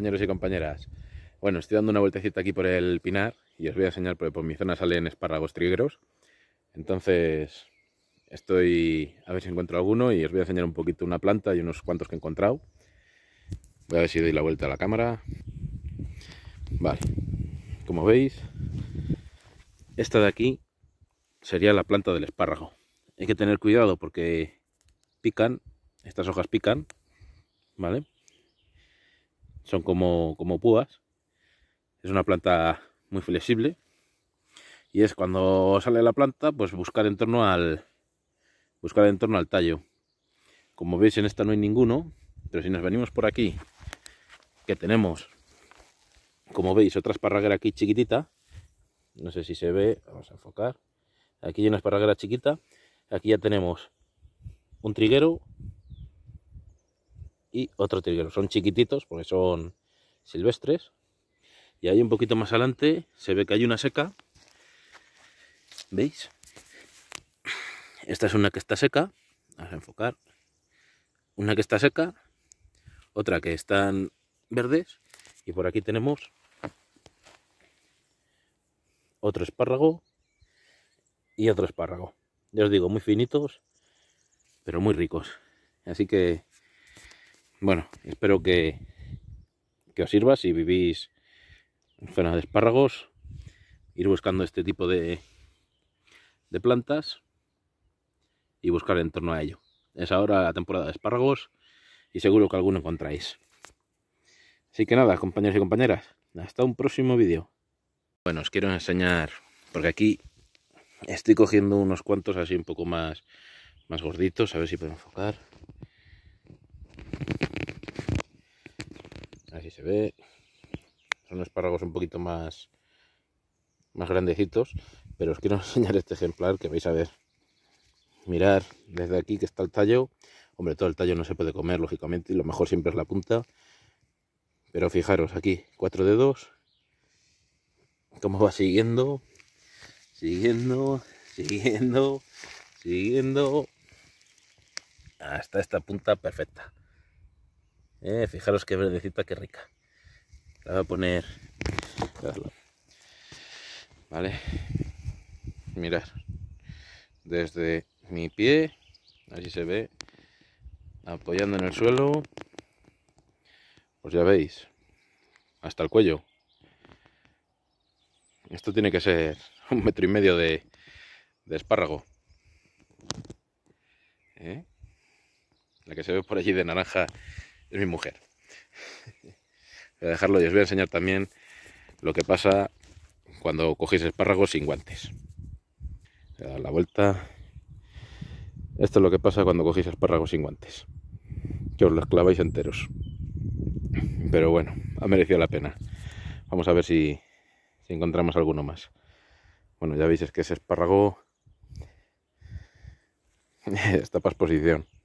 compañeros y compañeras? Bueno, estoy dando una vueltecita aquí por el Pinar y os voy a enseñar, porque por mi zona salen espárragos trigueros. Entonces, estoy a ver si encuentro alguno y os voy a enseñar un poquito una planta y unos cuantos que he encontrado. Voy a ver si doy la vuelta a la cámara. Vale, como veis, esta de aquí sería la planta del espárrago. Hay que tener cuidado porque pican, estas hojas pican, ¿vale? son como, como púas. Es una planta muy flexible. Y es cuando sale la planta, pues buscar en torno al, buscar en torno al tallo. Como veis en esta no hay ninguno, pero si nos venimos por aquí, que tenemos, como veis, otra esparraguera aquí chiquitita. No sé si se ve, vamos a enfocar. Aquí hay una esparraguera chiquita. Aquí ya tenemos un triguero, y otro triguero. Son chiquititos porque son silvestres. Y ahí un poquito más adelante se ve que hay una seca. ¿Veis? Esta es una que está seca. Vamos a enfocar. Una que está seca. Otra que están verdes. Y por aquí tenemos otro espárrago y otro espárrago. Ya os digo, muy finitos, pero muy ricos. Así que bueno, espero que, os sirva si vivís en zona de espárragos, ir buscando este tipo de, plantas y buscar en torno a ello. Es ahora la temporada de espárragos y seguro que alguno encontráis. Así que nada, compañeros y compañeras, hasta un próximo vídeo. Bueno, os quiero enseñar, porque aquí estoy cogiendo unos cuantos así un poco más, más gorditos, a ver si puedo enfocar. ve. Son espárragos un poquito más, más grandecitos, pero os quiero enseñar este ejemplar que vais a ver. Mirar desde aquí que está el tallo. Hombre, todo el tallo no se puede comer, lógicamente, y lo mejor siempre es la punta. Pero fijaros, aquí, cuatro dedos. Cómo va siguiendo, siguiendo, siguiendo, siguiendo. Hasta esta punta perfecta. Eh, fijaros qué verdecita, que rica. La voy a poner... Vale. Mirar. Desde mi pie, así se ve, apoyando en el suelo, pues ya veis, hasta el cuello. Esto tiene que ser un metro y medio de, espárrago. ¿Eh? La que se ve por allí de naranja es mi mujer. voy a dejarlo y os voy a enseñar también lo que pasa cuando cogéis espárragos sin guantes. Voy a dar la vuelta. Esto es lo que pasa cuando cogéis espárragos sin guantes. Que os los claváis enteros. Pero bueno, ha merecido la pena. Vamos a ver si, encontramos alguno más. Bueno, ya veis, es que ese espárrago está para exposición.